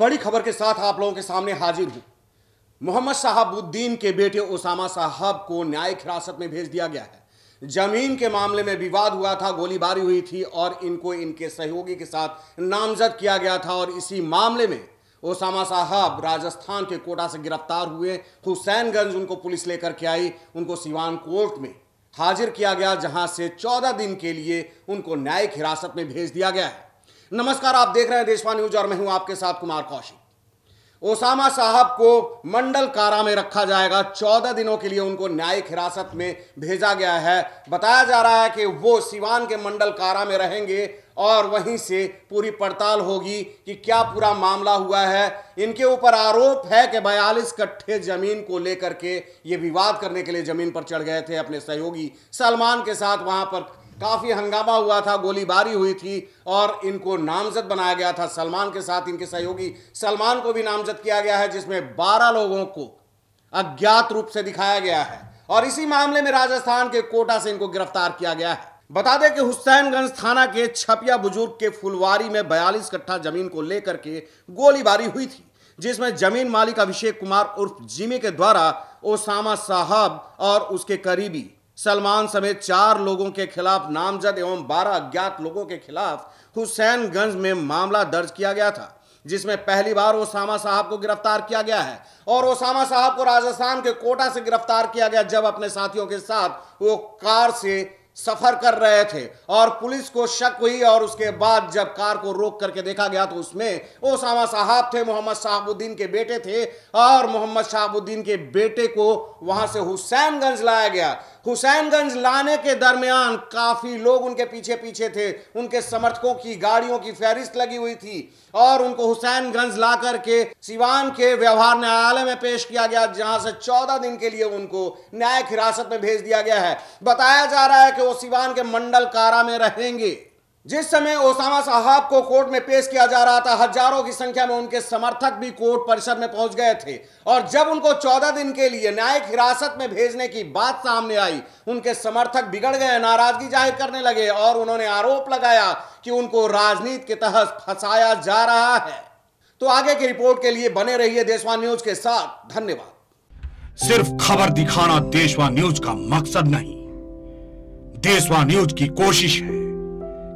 बड़ी खबर के साथ आप लोगों के सामने हाजिर हूं मोहम्मद साहबुद्दीन के बेटे ओसामा साहब को न्यायिक हिरासत में भेज दिया गया है जमीन के मामले में विवाद हुआ था गोलीबारी हुई थी और इनको इनके सहयोगी के साथ नामजद किया गया था और इसी मामले में ओसामा साहब राजस्थान के कोटा से गिरफ्तार हुए हुसैनगंज उनको पुलिस लेकर के आई उनको सिवान कोर्ट में हाजिर किया गया जहां से 14 दिन के लिए उनको न्यायिक हिरासत में भेज दिया गया है नमस्कार आप देख रहे हैं देशवा न्यूज और मैं हूं आपके साथ कुमार कौशिक ओसामा साहब को मंडल कारा में रखा जाएगा चौदह दिनों के लिए उनको न्यायिक हिरासत में भेजा गया है बताया जा रहा है कि वो सिवान के मंडल कारा में रहेंगे और वहीं से पूरी पड़ताल होगी कि क्या पूरा मामला हुआ है इनके ऊपर आरोप है कि बयालीस कट्ठे जमीन को लेकर के ये विवाद करने के लिए जमीन पर चढ़ गए थे अपने सहयोगी सलमान के साथ वहां पर काफ़ी हंगामा हुआ था गोलीबारी हुई थी और इनको नामजद बनाया गया था सलमान के साथ इनके सहयोगी सलमान को भी नामजद किया गया है जिसमें बारह लोगों को अज्ञात रूप से दिखाया गया है और इसी मामले में राजस्थान के कोटा से इनको गिरफ्तार किया गया है बता दें कि हुसैनगंज थाना के छपिया बुजुर्ग के फुलवारी में बयालीस कट्ठा जमीन को लेकर के गोलीबारी हुई थी जिसमें जमीन मालिक अभिषेक कुमार उर्फ जिमी के द्वारा ओसामा साहब और उसके करीबी सलमान समेत चार लोगों के खिलाफ नामजद एवं बारह अज्ञात लोगों के खिलाफ हुसैनगंज में मामला दर्ज किया गया था जिसमें पहली बार ओसामा साहब को गिरफ्तार किया गया है और ओसामा साहब को राजस्थान के कोटा से गिरफ्तार किया गया जब अपने साथियों के साथ वो कार से सफर कर रहे थे और पुलिस को शक हुई और उसके बाद जब कार को रोक करके देखा गया तो उसमें ओसामा साहब थे मोहम्मद शाहबुद्दीन के बेटे थे और मोहम्मद शाहबुद्दीन के बेटे को वहां से हुसैनगंज लाया गया हुसैनगंज लाने के दरमियान काफ़ी लोग उनके पीछे पीछे थे उनके समर्थकों की गाड़ियों की फहरिस्त लगी हुई थी और उनको हुसैनगंज ला करके सिवान के व्यवहार न्यायालय में पेश किया गया जहां से चौदह दिन के लिए उनको न्यायिक हिरासत में भेज दिया गया है बताया जा रहा है कि वो सिवान के मंडल कारा में रहेंगे जिस समय ओसामा साहब को कोर्ट में पेश किया जा रहा था हजारों की संख्या में उनके समर्थक भी कोर्ट परिसर में पहुंच गए थे और जब उनको चौदह दिन के लिए न्यायिक हिरासत में भेजने की बात सामने आई उनके समर्थक बिगड़ गए नाराजगी जाहिर करने लगे और उन्होंने आरोप लगाया कि उनको राजनीति के तहत फंसाया जा रहा है तो आगे की रिपोर्ट के लिए बने रही देशवान न्यूज के साथ धन्यवाद सिर्फ खबर दिखाना देशवान न्यूज का मकसद नहीं देशवान न्यूज की कोशिश है